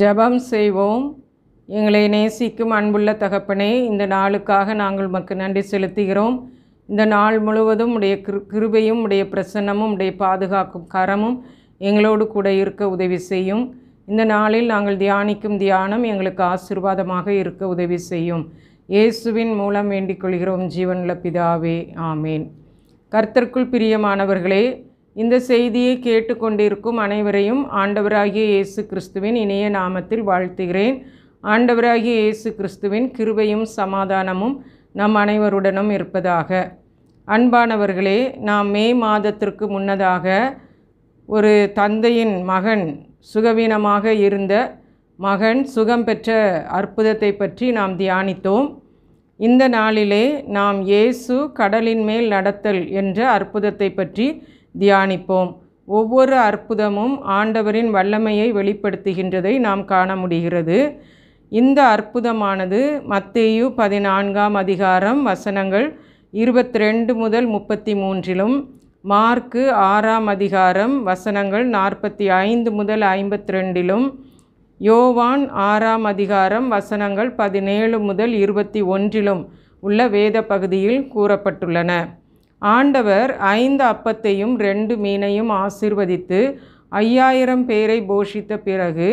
ஜபம் செய்வோம் எங்களை நேசிக்கும் அன்புள்ள தகப்பனே இந்த நாளுக்காக நாங்கள் உமக்கு நன்றி செலுத்துகிறோம் இந்த நாள் முழுவதும் உடைய கிரு கிருபையும் உடைய பிரசன்னமும் உடைய பாதுகாக்கும் கரமும் எங்களோடு கூட இருக்க உதவி செய்யும் இந்த நாளில் நாங்கள் தியானிக்கும் தியானம் எங்களுக்கு ஆசீர்வாதமாக இருக்க உதவி செய்யும் இயேசுவின் மூலம் வேண்டிக் கொள்கிறோம் ஜீவன்ல பிதாவே ஆமேன் கர்த்தர்க்குள் பிரியமானவர்களே இந்த செய்தியை கேட்டுக்கொண்டிருக்கும் அனைவரையும் ஆண்டவராகிய இயேசு கிறிஸ்துவின் இணைய நாமத்தில் வாழ்த்துகிறேன் ஆண்டவராகிய இயேசு கிறிஸ்துவின் கிருபையும் சமாதானமும் நம் அனைவருடனும் இருப்பதாக அன்பானவர்களே நாம் மே மாதத்திற்கு முன்னதாக ஒரு தந்தையின் மகன் சுகவீனமாக இருந்த மகன் சுகம் பெற்ற அற்புதத்தை பற்றி நாம் தியானித்தோம் இந்த நாளிலே நாம் இயேசு கடலின் மேல் நடத்தல் என்ற அற்புதத்தை பற்றி தியானிப்போம் ஒவ்வொரு அற்புதமும் ஆண்டவரின் வல்லமையை வெளிப்படுத்துகின்றதை நாம் காண முடிகிறது இந்த அற்புதமானது மத்தேயு பதினான்காம் அதிகாரம் வசனங்கள் இருபத்தி ரெண்டு முதல் முப்பத்தி மூன்றிலும் மார்க்கு ஆறாம் அதிகாரம் வசனங்கள் நாற்பத்தி ஐந்து முதல் ஐம்பத்தி ரெண்டிலும் யோவான் ஆறாம் அதிகாரம் வசனங்கள் பதினேழு முதல் இருபத்தி ஒன்றிலும் உள்ள வேத பகுதியில் கூறப்பட்டுள்ளன ஆண்டவர் ஐந்து அப்பத்தையும் ரெண்டு மீனையும் ஆசிர்வதித்து ஐயாயிரம் பேரை போஷித்த பிறகு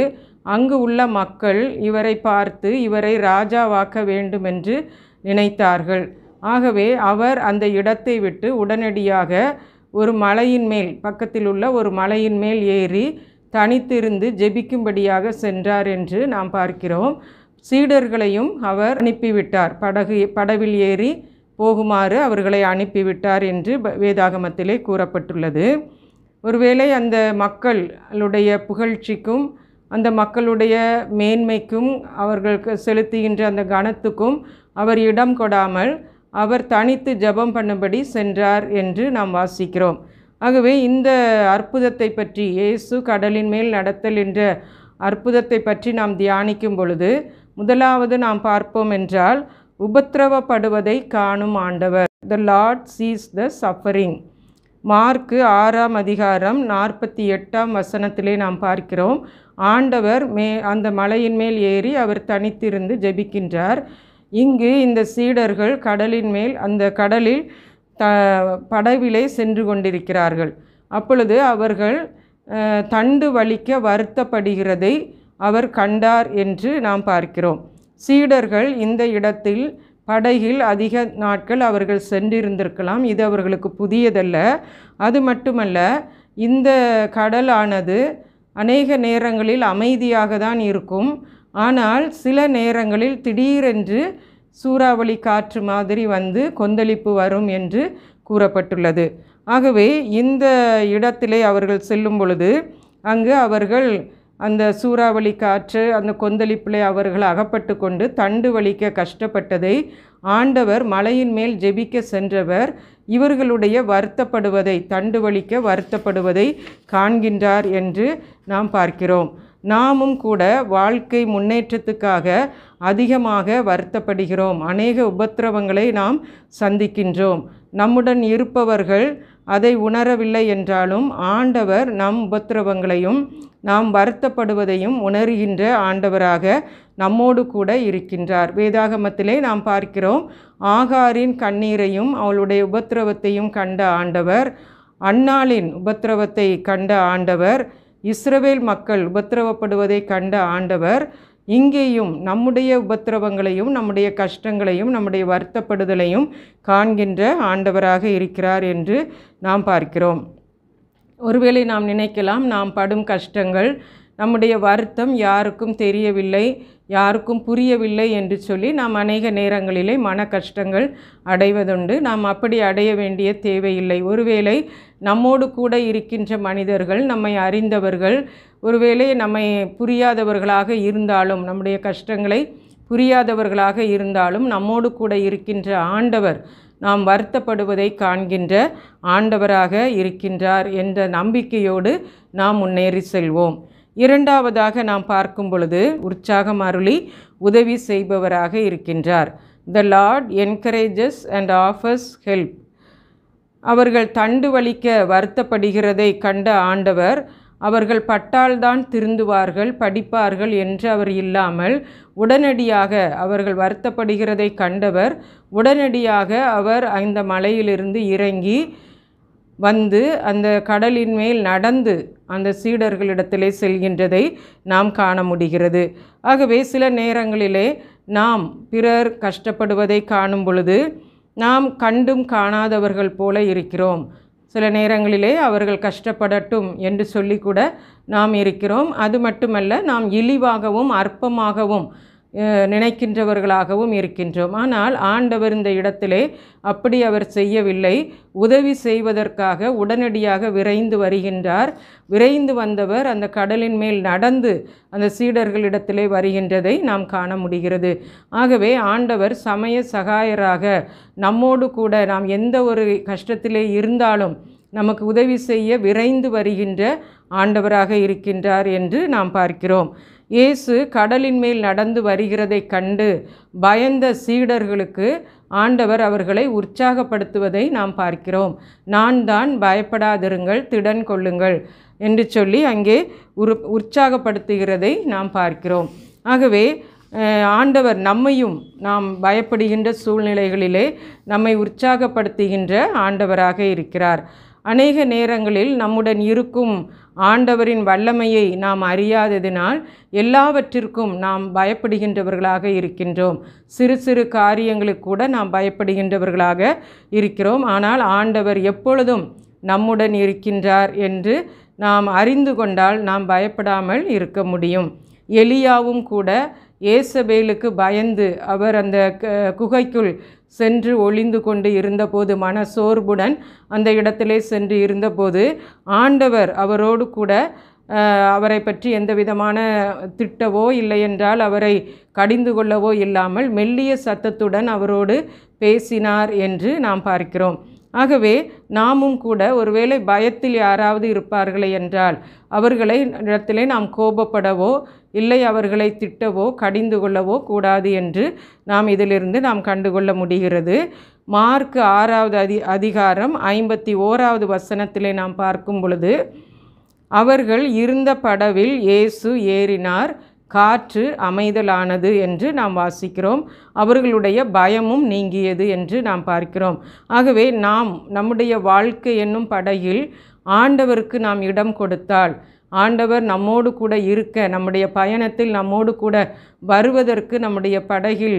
அங்கு உள்ள மக்கள் இவரை பார்த்து இவரை ராஜாவாக்க வேண்டுமென்று நினைத்தார்கள் ஆகவே அவர் அந்த இடத்தை விட்டு உடனடியாக ஒரு மலையின் மேல் பக்கத்தில் உள்ள ஒரு மலையின் மேல் ஏறி தனித்திருந்து ஜெபிக்கும்படியாக சென்றார் என்று நாம் பார்க்கிறோம் சீடர்களையும் அவர் அனுப்பிவிட்டார் படகு படவில் ஏறி போகுமாறு அவர்களை அனுப்பிவிட்டார் என்று வேதாகமத்திலே கூறப்பட்டுள்ளது ஒருவேளை அந்த மக்களுடைய புகழ்ச்சிக்கும் அந்த மக்களுடைய மேன்மைக்கும் அவர்களுக்கு செலுத்துகின்ற அந்த கனத்துக்கும் அவர் இடம் கொடாமல் அவர் தனித்து ஜபம் பண்ணும்படி சென்றார் என்று நாம் வாசிக்கிறோம் ஆகவே இந்த அற்புதத்தை பற்றி இயேசு கடலின் மேல் நடத்தல் என்ற அற்புதத்தை பற்றி நாம் தியானிக்கும் பொழுது முதலாவது நாம் பார்ப்போம் என்றால் உபத்திரவப்படுவதை காணும் ஆண்டவர் the Lord sees the suffering மார்க்கு ஆறாம் அதிகாரம் நாற்பத்தி எட்டாம் வசனத்திலே நாம் பார்க்கிறோம் ஆண்டவர் மே அந்த மலையின் மேல் ஏறி அவர் தனித்திருந்து ஜெபிக்கின்றார் இங்கு இந்த சீடர்கள் கடலின் மேல் அந்த கடலில் த படவிலே சென்று கொண்டிருக்கிறார்கள் அப்பொழுது அவர்கள் தண்டு வலிக்க வருத்தப்படுகிறதை அவர் கண்டார் என்று நாம் பார்க்கிறோம் சீடர்கள் இந்த இடத்தில் படகில் அதிக நாட்கள் அவர்கள் சென்றிருந்திருக்கலாம் இது அவர்களுக்கு புதியதல்ல அது மட்டுமல்ல இந்த கடலானது அநேக நேரங்களில் அமைதியாக தான் இருக்கும் ஆனால் சில நேரங்களில் திடீரென்று சூறாவளி காற்று மாதிரி வந்து கொந்தளிப்பு வரும் என்று கூறப்பட்டுள்ளது ஆகவே இந்த இடத்திலே அவர்கள் செல்லும் பொழுது அங்கு அவர்கள் அந்த சூறாவளி காற்று அந்த கொந்தளிப்பிலை அவர்கள் அகப்பட்டு கொண்டு தண்டு வலிக்க கஷ்டப்பட்டதை ஆண்டவர் மலையின் மேல் ஜெபிக்க சென்றவர் இவர்களுடைய வருத்தப்படுவதை தண்டு வலிக்க வருத்தப்படுவதை காண்கின்றார் என்று நாம் பார்க்கிறோம் நாமும் கூட வாழ்க்கை முன்னேற்றத்துக்காக அதிகமாக வருத்தப்படுகிறோம் அநேக உபத்திரவங்களை நாம் சந்திக்கின்றோம் நம்முடன் இருப்பவர்கள் அதை உணரவில்லை என்றாலும் ஆண்டவர் நம் உபத்திரவங்களையும் நாம் வருத்தப்படுவதையும் உணர்கின்ற ஆண்டவராக நம்மோடு கூட இருக்கின்றார் வேதாகமத்திலே நாம் பார்க்கிறோம் ஆகாரின் கண்ணீரையும் அவளுடைய உபத்திரவத்தையும் கண்ட ஆண்டவர் அன்னாளின் உபத்திரவத்தை கண்ட ஆண்டவர் இஸ்ரவேல் மக்கள் உபத்திரவப்படுவதை கண்ட ஆண்டவர் இங்கேயும் நம்முடைய உபத்திரவங்களையும் நம்முடைய கஷ்டங்களையும் நம்முடைய வருத்தப்படுதலையும் காண்கின்ற ஆண்டவராக இருக்கிறார் என்று நாம் பார்க்கிறோம் ஒருவேளை நாம் நினைக்கலாம் நாம் படும் கஷ்டங்கள் நம்முடைய வருத்தம் யாருக்கும் தெரியவில்லை யாருக்கும் புரியவில்லை என்று சொல்லி நாம் அநேக நேரங்களிலே மன கஷ்டங்கள் அடைவதுண்டு நாம் அப்படி அடைய வேண்டிய தேவையில்லை ஒருவேளை நம்மோடு கூட இருக்கின்ற மனிதர்கள் நம்மை அறிந்தவர்கள் ஒருவேளை நம்மை புரியாதவர்களாக இருந்தாலும் நம்முடைய கஷ்டங்களை புரியாதவர்களாக இருந்தாலும் நம்மோடு கூட இருக்கின்ற ஆண்டவர் நாம் வருத்தப்படுவதை காண்கின்ற ஆண்டவராக இருக்கின்றார் என்ற நம்பிக்கையோடு நாம் முன்னேறி செல்வோம் இரண்டாவதாக நாம் பார்க்கும் பொழுது உற்சாகம் அருளி உதவி செய்பவராக இருக்கின்றார் the Lord encourages and offers help அவர்கள் தண்டு வலிக்க வருத்தப்படுகிறதை கண்ட ஆண்டவர் அவர்கள் பட்டால்தான் திருந்துவார்கள் படிப்பார்கள் என்று அவர் இல்லாமல் உடனடியாக அவர்கள் வருத்தப்படுகிறதை கண்டவர் உடனடியாக அவர் அந்த மலையிலிருந்து இறங்கி வந்து அந்த கடலின் மேல் நடந்து அந்த சீடர்களிடத்திலே செல்கின்றதை நாம் காண முடிகிறது ஆகவே சில நேரங்களிலே நாம் பிறர் கஷ்டப்படுவதை காணும் பொழுது நாம் கண்டும் காணாதவர்கள் போல இருக்கிறோம் சில நேரங்களிலே அவர்கள் கஷ்டப்படட்டும் என்று சொல்லி கூட நாம் இருக்கிறோம் அது மட்டுமல்ல நாம் இழிவாகவும் அற்பமாகவும் நினைக்கின்றவர்களாகவும் இருக்கின்றோம் ஆனால் ஆண்டவர் இந்த இடத்திலே அப்படி அவர் செய்யவில்லை உதவி செய்வதற்காக உடனடியாக விரைந்து வருகின்றார் விரைந்து வந்தவர் அந்த கடலின் மேல் நடந்து அந்த சீடர்களிடத்திலே வருகின்றதை நாம் காண முடிகிறது ஆகவே ஆண்டவர் சமய சகாயராக நம்மோடு கூட நாம் எந்த ஒரு கஷ்டத்திலே இருந்தாலும் நமக்கு உதவி செய்ய விரைந்து வருகின்ற ஆண்டவராக இருக்கின்றார் என்று நாம் பார்க்கிறோம் இயேசு கடலின் மேல் நடந்து வருகிறதை கண்டு பயந்த சீடர்களுக்கு ஆண்டவர் அவர்களை உற்சாகப்படுத்துவதை நாம் பார்க்கிறோம் நான் தான் பயப்படாதிருங்கள் திடன் கொள்ளுங்கள் என்று சொல்லி அங்கே உரு உற்சாகப்படுத்துகிறதை நாம் பார்க்கிறோம் ஆகவே ஆண்டவர் நம்மையும் நாம் பயப்படுகின்ற சூழ்நிலைகளிலே நம்மை உற்சாகப்படுத்துகின்ற ஆண்டவராக இருக்கிறார் அநேக நேரங்களில் நம்முடன் இருக்கும் ஆண்டவரின் வல்லமையை நாம் அறியாததினால் எல்லாவற்றிற்கும் நாம் பயப்படுகின்றவர்களாக இருக்கின்றோம் சிறு சிறு காரியங்களுக்கு கூட நாம் பயப்படுகின்றவர்களாக இருக்கிறோம் ஆனால் ஆண்டவர் எப்பொழுதும் நம்முடன் இருக்கின்றார் என்று நாம் அறிந்து கொண்டால் நாம் பயப்படாமல் இருக்க முடியும் எலியாவும் கூட ஏசபேலுக்கு பயந்து அவர் அந்த குகைக்குள் சென்று ஒளிந்து கொண்டு இருந்தபோது மன சோர்வுடன் அந்த இடத்திலே சென்று இருந்தபோது ஆண்டவர் அவரோடு கூட அவரை பற்றி எந்த விதமான திட்டவோ இல்லை என்றால் அவரை கடிந்து கொள்ளவோ இல்லாமல் மெல்லிய சத்தத்துடன் அவரோடு பேசினார் என்று நாம் பார்க்கிறோம் ஆகவே நாமும் கூட ஒருவேளை பயத்தில் யாராவது இருப்பார்களே என்றால் அவர்களை இடத்திலே நாம் கோபப்படவோ இல்லை அவர்களை திட்டவோ கடிந்து கொள்ளவோ கூடாது என்று நாம் இதிலிருந்து நாம் கண்டுகொள்ள முடிகிறது மார்க் ஆறாவது அதி அதிகாரம் ஐம்பத்தி ஓராவது வசனத்திலே நாம் பார்க்கும் பொழுது அவர்கள் இருந்த படவில் இயேசு ஏறினார் காற்று அமைதலானது என்று நாம் வாசிக்கிறோம் அவர்களுடைய பயமும் நீங்கியது என்று நாம் பார்க்கிறோம் ஆகவே நாம் நம்முடைய வாழ்க்கை என்னும் படையில் ஆண்டவருக்கு நாம் இடம் கொடுத்தால் ஆண்டவர் நம்மோடு கூட இருக்க நம்முடைய பயணத்தில் நம்மோடு கூட வருவதற்கு நம்முடைய படகில்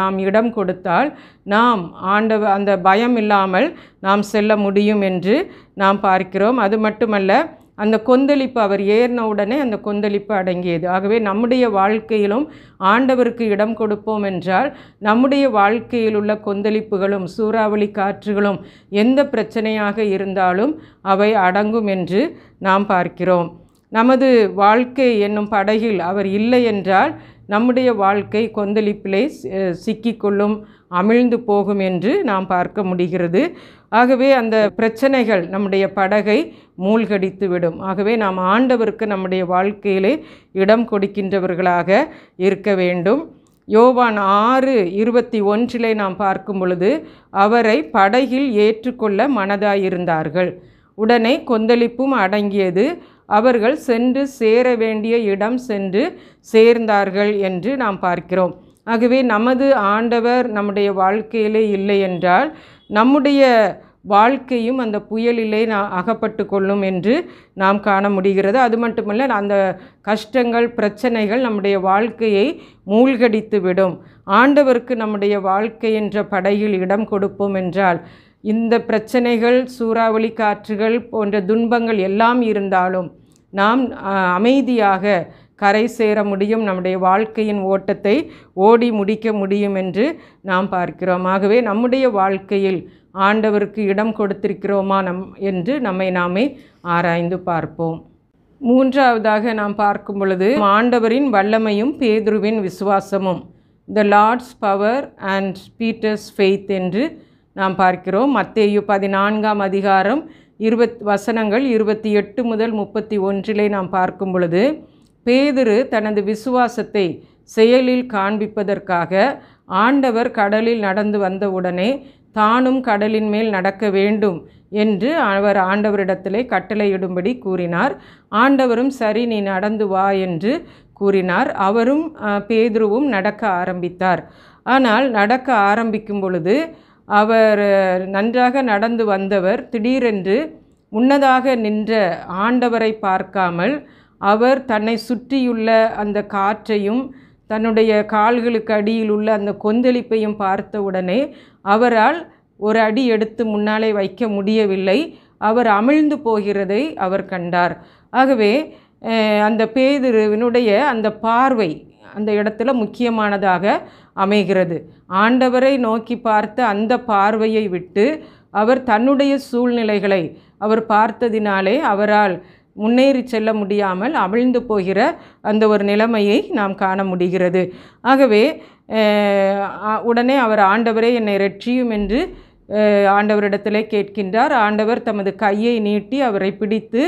நாம் இடம் கொடுத்தால் நாம் ஆண்டவர் அந்த பயம் இல்லாமல் நாம் செல்ல முடியும் என்று நாம் பார்க்கிறோம் அது மட்டுமல்ல அந்த கொந்தளிப்பு அவர் ஏறின உடனே அந்த கொந்தளிப்பு அடங்கியது ஆகவே நம்முடைய வாழ்க்கையிலும் ஆண்டவருக்கு இடம் கொடுப்போம் என்றால் நம்முடைய வாழ்க்கையில் உள்ள கொந்தளிப்புகளும் சூறாவளி காற்றுகளும் எந்த பிரச்சனையாக இருந்தாலும் அவை அடங்கும் என்று நாம் பார்க்கிறோம் நமது வாழ்க்கை என்னும் படகில் அவர் இல்லை என்றால் நம்முடைய வாழ்க்கை கொந்தளிப்பிலே சிக்கிக்கொள்ளும் அமிழ்ந்து போகும் என்று நாம் பார்க்க முடிகிறது ஆகவே அந்த பிரச்சனைகள் நம்முடைய படகை மூழ்கடித்துவிடும் ஆகவே நாம் ஆண்டவருக்கு நம்முடைய வாழ்க்கையிலே இடம் கொடுக்கின்றவர்களாக இருக்க வேண்டும் யோவான் ஆறு இருபத்தி ஒன்றிலே நாம் பார்க்கும் பொழுது அவரை படகில் ஏற்றுக்கொள்ள மனதாயிருந்தார்கள் உடனே கொந்தளிப்பும் அடங்கியது அவர்கள் சென்று சேர வேண்டிய இடம் சென்று சேர்ந்தார்கள் என்று நாம் பார்க்கிறோம் ஆகவே நமது ஆண்டவர் நம்முடைய வாழ்க்கையிலே இல்லை என்றால் நம்முடைய வாழ்க்கையும் அந்த புயலிலே நான் அகப்பட்டு கொள்ளும் என்று நாம் காண முடிகிறது அது மட்டுமல்ல அந்த கஷ்டங்கள் பிரச்சனைகள் நம்முடைய வாழ்க்கையை மூழ்கடித்து விடும் ஆண்டவருக்கு நம்முடைய வாழ்க்கை என்ற படையில் இடம் கொடுப்போம் என்றால் இந்த பிரச்சனைகள் சூறாவளி காற்றுகள் போன்ற துன்பங்கள் எல்லாம் இருந்தாலும் நாம் அமைதியாக கரை சேர முடியும் நம்முடைய வாழ்க்கையின் ஓட்டத்தை ஓடி முடிக்க முடியும் என்று நாம் பார்க்கிறோம் ஆகவே நம்முடைய வாழ்க்கையில் ஆண்டவருக்கு இடம் கொடுத்திருக்கிறோமா நம் என்று நம்மை நாமே ஆராய்ந்து பார்ப்போம் மூன்றாவதாக நாம் பார்க்கும் பொழுது ஆண்டவரின் வல்லமையும் பேதுருவின் விசுவாசமும் the Lord's power and Peter's faith என்று நாம் பார்க்கிறோம் மத்தேயு பதினான்காம் அதிகாரம் இருபத் வசனங்கள் இருபத்தி எட்டு முதல் முப்பத்தி ஒன்றிலே நாம் பார்க்கும் பொழுது பேதுரு தனது விசுவாசத்தை செயலில் காண்பிப்பதற்காக ஆண்டவர் கடலில் நடந்து வந்தவுடனே தானும் கடலின் மேல் நடக்க வேண்டும் என்று அவர் ஆண்டவரிடத்திலே கட்டளையிடும்படி கூறினார் ஆண்டவரும் சரி நீ நடந்து வா என்று கூறினார் அவரும் பேதுருவும் நடக்க ஆரம்பித்தார் ஆனால் நடக்க ஆரம்பிக்கும் பொழுது அவர் நன்றாக நடந்து வந்தவர் திடீரென்று முன்னதாக நின்ற ஆண்டவரை பார்க்காமல் அவர் தன்னை சுற்றியுள்ள அந்த காற்றையும் தன்னுடைய கால்களுக்கு அடியில் உள்ள அந்த கொந்தளிப்பையும் பார்த்த உடனே அவரால் ஒரு அடி எடுத்து முன்னாலே வைக்க முடியவில்லை அவர் அமிழ்ந்து போகிறதை அவர் கண்டார் ஆகவே அந்த பேதுருவினுடைய அந்த பார்வை அந்த இடத்துல முக்கியமானதாக அமைகிறது ஆண்டவரை நோக்கி பார்த்த அந்த பார்வையை விட்டு அவர் தன்னுடைய சூழ்நிலைகளை அவர் பார்த்ததினாலே அவரால் முன்னேறி செல்ல முடியாமல் அமிழ்ந்து போகிற அந்த ஒரு நிலைமையை நாம் காண முடிகிறது ஆகவே உடனே அவர் ஆண்டவரே என்னை ரட்சியும் என்று ஆண்டவரிடத்திலே கேட்கின்றார் ஆண்டவர் தமது கையை நீட்டி அவரை பிடித்து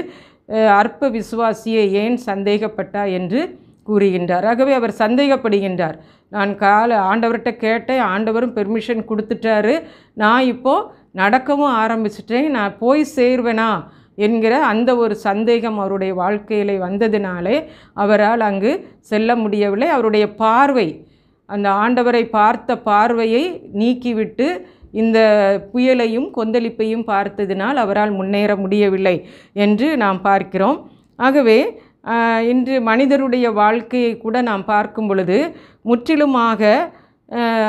அற்ப விசுவாசியை ஏன் சந்தேகப்பட்டா என்று கூறுகின்றார் ஆகவே அவர் சந்தேகப்படுகின்றார் நான் கால ஆண்டவர்கிட்ட கேட்டேன் ஆண்டவரும் பெர்மிஷன் கொடுத்துட்டாரு நான் இப்போது நடக்கவும் ஆரம்பிச்சிட்டேன் நான் போய் சேருவேனா என்கிற அந்த ஒரு சந்தேகம் அவருடைய வாழ்க்கையில் வந்ததினாலே அவரால் அங்கு செல்ல முடியவில்லை அவருடைய பார்வை அந்த ஆண்டவரை பார்த்த பார்வையை நீக்கிவிட்டு இந்த புயலையும் கொந்தளிப்பையும் பார்த்ததினால் அவரால் முன்னேற முடியவில்லை என்று நாம் பார்க்கிறோம் ஆகவே இன்று மனிதருடைய வாழ்க்கையை கூட நாம் பார்க்கும் பொழுது முற்றிலுமாக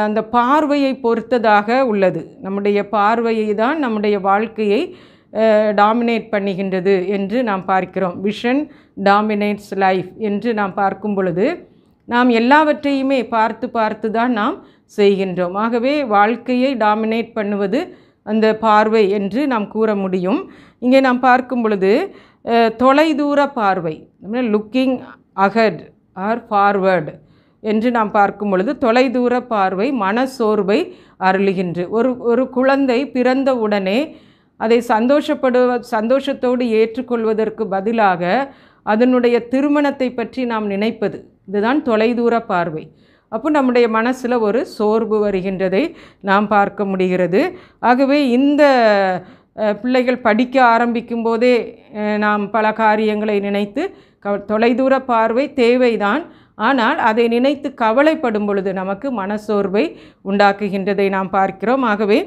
அந்த பார்வையை பொறுத்ததாக உள்ளது நம்முடைய பார்வையை தான் நம்முடைய வாழ்க்கையை டாமினேட் பண்ணுகின்றது என்று நாம் பார்க்கிறோம் விஷன் டாமினேட்ஸ் லைஃப் என்று நாம் பார்க்கும் பொழுது நாம் எல்லாவற்றையுமே பார்த்து பார்த்து தான் நாம் செய்கின்றோம் ஆகவே வாழ்க்கையை டாமினேட் பண்ணுவது அந்த பார்வை என்று நாம் கூற முடியும் இங்கே நாம் பார்க்கும் பொழுது தொலைதூர பார்வை லுக்கிங் அகட் ஆர் ஃபார்வேர்டு என்று நாம் பார்க்கும் பொழுது தொலைதூர பார்வை சோர்வை அருளுகின்ற ஒரு ஒரு குழந்தை பிறந்த உடனே அதை சந்தோஷப்படு சந்தோஷத்தோடு ஏற்றுக்கொள்வதற்கு பதிலாக அதனுடைய திருமணத்தை பற்றி நாம் நினைப்பது இதுதான் தொலைதூர பார்வை அப்போ நம்முடைய மனசில் ஒரு சோர்வு வருகின்றதை நாம் பார்க்க முடிகிறது ஆகவே இந்த பிள்ளைகள் படிக்க ஆரம்பிக்கும் போதே நாம் பல காரியங்களை நினைத்து க தொலைதூர பார்வை தேவைதான் ஆனால் அதை நினைத்து கவலைப்படும் பொழுது நமக்கு மனசோர்வை உண்டாக்குகின்றதை நாம் பார்க்கிறோம் ஆகவே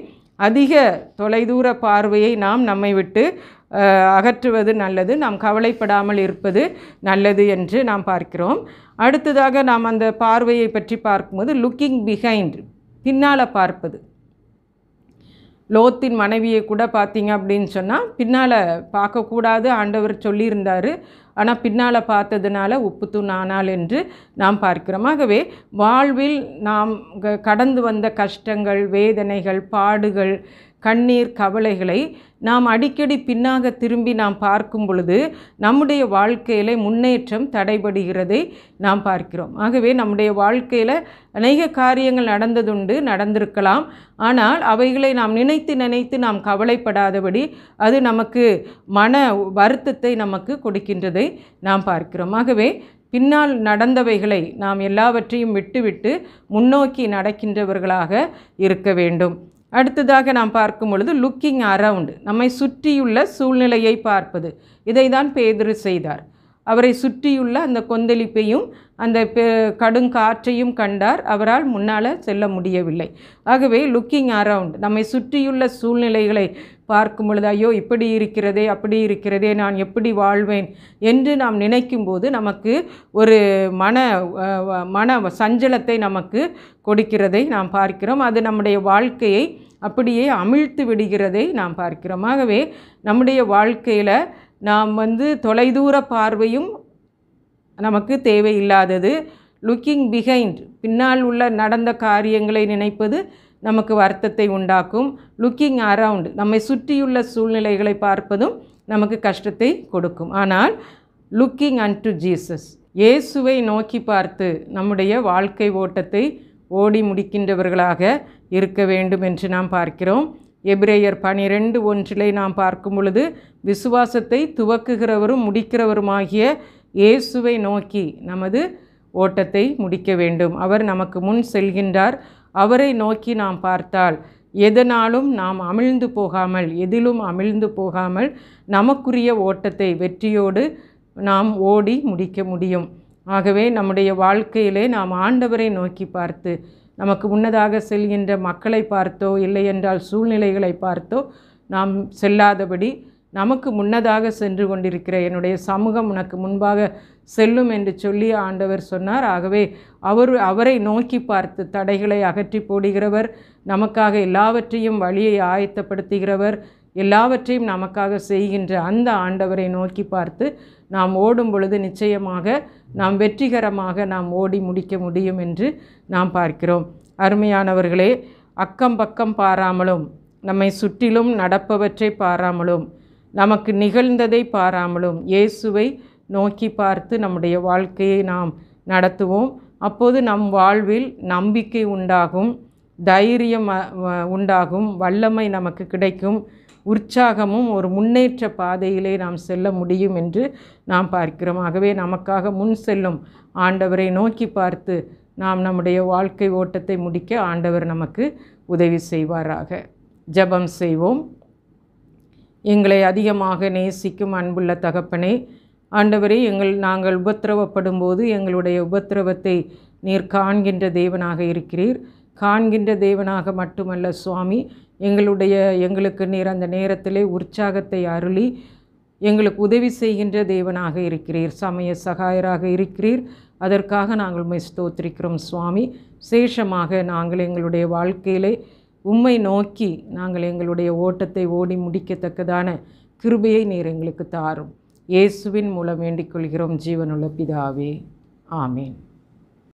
அதிக தொலைதூர பார்வையை நாம் நம்மை விட்டு அகற்றுவது நல்லது நாம் கவலைப்படாமல் இருப்பது நல்லது என்று நாம் பார்க்கிறோம் அடுத்ததாக நாம் அந்த பார்வையை பற்றி பார்க்கும்போது லுக்கிங் பிஹைண்ட் பின்னால் பார்ப்பது லோத்தின் மனைவியை கூட பார்த்தீங்க அப்படின்னு சொன்னால் பின்னால் பார்க்கக்கூடாது ஆண்டவர் சொல்லியிருந்தார் ஆனால் பின்னால் பார்த்ததுனால உப்புத்து நானால் என்று நாம் பார்க்கிறோம் ஆகவே வாழ்வில் நாம் கடந்து வந்த கஷ்டங்கள் வேதனைகள் பாடுகள் கண்ணீர் கவலைகளை நாம் அடிக்கடி பின்னாக திரும்பி நாம் பார்க்கும் பொழுது நம்முடைய வாழ்க்கையில் முன்னேற்றம் தடைபடுகிறதை நாம் பார்க்கிறோம் ஆகவே நம்முடைய வாழ்க்கையில் அநேக காரியங்கள் நடந்ததுண்டு நடந்திருக்கலாம் ஆனால் அவைகளை நாம் நினைத்து நினைத்து நாம் கவலைப்படாதபடி அது நமக்கு மன வருத்தத்தை நமக்கு கொடுக்கின்றதை நாம் பார்க்கிறோம் ஆகவே பின்னால் நடந்தவைகளை நாம் எல்லாவற்றையும் விட்டுவிட்டு முன்னோக்கி நடக்கின்றவர்களாக இருக்க வேண்டும் அடுத்ததாக நாம் பார்க்கும் பொழுது லுக்கிங் அரவுண்டு நம்மை சுற்றியுள்ள சூழ்நிலையை பார்ப்பது இதை தான் பேதுரு செய்தார் அவரை சுற்றியுள்ள அந்த கொந்தளிப்பையும் அந்த பெ கடுங்காற்றையும் கண்டார் அவரால் முன்னால் செல்ல முடியவில்லை ஆகவே லுக்கிங் அரவுண்ட் நம்மை சுற்றியுள்ள சூழ்நிலைகளை பார்க்கும் பொழுது ஐயோ இப்படி இருக்கிறதே அப்படி இருக்கிறதே நான் எப்படி வாழ்வேன் என்று நாம் நினைக்கும்போது நமக்கு ஒரு மன மன சஞ்சலத்தை நமக்கு கொடுக்கிறதை நாம் பார்க்கிறோம் அது நம்முடைய வாழ்க்கையை அப்படியே அமிழ்த்து விடுகிறதை நாம் பார்க்கிறோம் ஆகவே நம்முடைய வாழ்க்கையில் நாம் வந்து தொலைதூர பார்வையும் நமக்கு தேவையில்லாதது லுக்கிங் பிஹைண்ட் பின்னால் உள்ள நடந்த காரியங்களை நினைப்பது நமக்கு வருத்தத்தை உண்டாக்கும் லுக்கிங் அரவுண்ட் நம்மை சுற்றியுள்ள சூழ்நிலைகளை பார்ப்பதும் நமக்கு கஷ்டத்தை கொடுக்கும் ஆனால் லுக்கிங் அண்ட் டு ஜீசஸ் இயேசுவை நோக்கி பார்த்து நம்முடைய வாழ்க்கை ஓட்டத்தை ஓடி முடிக்கின்றவர்களாக இருக்க வேண்டும் என்று நாம் பார்க்கிறோம் எபிரேயர் பனிரெண்டு ஒன்றிலே நாம் பார்க்கும் பொழுது விசுவாசத்தை துவக்குகிறவரும் முடிக்கிறவருமாகிய இயேசுவை நோக்கி நமது ஓட்டத்தை முடிக்க வேண்டும் அவர் நமக்கு முன் செல்கின்றார் அவரை நோக்கி நாம் பார்த்தால் எதனாலும் நாம் அமிழ்ந்து போகாமல் எதிலும் அமிழ்ந்து போகாமல் நமக்குரிய ஓட்டத்தை வெற்றியோடு நாம் ஓடி முடிக்க முடியும் ஆகவே நம்முடைய வாழ்க்கையிலே நாம் ஆண்டவரை நோக்கி பார்த்து நமக்கு முன்னதாக செல்கின்ற மக்களை பார்த்தோ இல்லையென்றால் சூழ்நிலைகளை பார்த்தோ நாம் செல்லாதபடி நமக்கு முன்னதாக சென்று கொண்டிருக்கிற என்னுடைய சமூகம் உனக்கு முன்பாக செல்லும் என்று சொல்லி ஆண்டவர் சொன்னார் ஆகவே அவர் அவரை நோக்கி பார்த்து தடைகளை அகற்றி போடுகிறவர் நமக்காக எல்லாவற்றையும் வழியை ஆயத்தப்படுத்துகிறவர் எல்லாவற்றையும் நமக்காக செய்கின்ற அந்த ஆண்டவரை நோக்கி பார்த்து நாம் ஓடும் பொழுது நிச்சயமாக நாம் வெற்றிகரமாக நாம் ஓடி முடிக்க முடியும் என்று நாம் பார்க்கிறோம் அருமையானவர்களே அக்கம் பக்கம் பாராமலும் நம்மை சுற்றிலும் நடப்பவற்றை பாராமலும் நமக்கு நிகழ்ந்ததை பாராமலும் இயேசுவை நோக்கி பார்த்து நம்முடைய வாழ்க்கையை நாம் நடத்துவோம் அப்போது நம் வாழ்வில் நம்பிக்கை உண்டாகும் தைரியம் உண்டாகும் வல்லமை நமக்கு கிடைக்கும் உற்சாகமும் ஒரு முன்னேற்ற பாதையிலே நாம் செல்ல முடியும் என்று நாம் பார்க்கிறோம் ஆகவே நமக்காக முன் செல்லும் ஆண்டவரை நோக்கி பார்த்து நாம் நம்முடைய வாழ்க்கை ஓட்டத்தை முடிக்க ஆண்டவர் நமக்கு உதவி செய்வாராக ஜபம் செய்வோம் எங்களை அதிகமாக நேசிக்கும் அன்புள்ள தகப்பனே ஆண்டவரே எங்கள் நாங்கள் உபத்திரவப்படும் போது எங்களுடைய உபத்திரவத்தை நீர் காண்கின்ற தேவனாக இருக்கிறீர் காண்கின்ற தேவனாக மட்டுமல்ல சுவாமி எங்களுடைய எங்களுக்கு நீர் அந்த நேரத்திலே உற்சாகத்தை அருளி எங்களுக்கு உதவி செய்கின்ற தேவனாக இருக்கிறீர் சமய சகாயராக இருக்கிறீர் அதற்காக நாங்கள் உண்மை ஸ்தோத்திரிக்கிறோம் சுவாமி சேஷமாக நாங்கள் எங்களுடைய வாழ்க்கையிலே உம்மை நோக்கி நாங்கள் எங்களுடைய ஓட்டத்தை ஓடி முடிக்கத்தக்கதான கிருபையை நீர் எங்களுக்கு தாரும் இயேசுவின் மூலம் வேண்டிக் கொள்கிறோம் ஜீவனுள்ள பிதாவே ஆமீன்